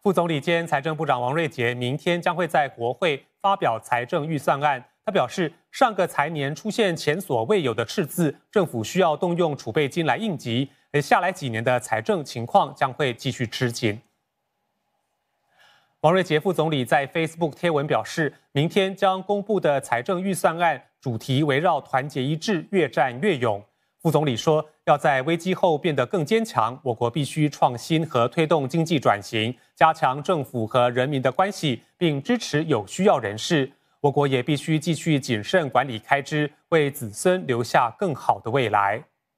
副总理兼财政部长王瑞杰明天将会在国会发表财政预算案。他表示，上个财年出现前所未有的赤字，政府需要动用储备金来应急。而下来几年的财政情况将会继续吃紧。王瑞杰副总理在 Facebook 贴文表示，明天将公布的财政预算案主题围绕团结一致，越战越勇。副总理说，要在危机后变得更坚强，我国必须创新和推动经济转型，加强政府和人民的关系，并支持有需要人士。我国也必须继续谨慎管理开支，为子孙留下更好的未来。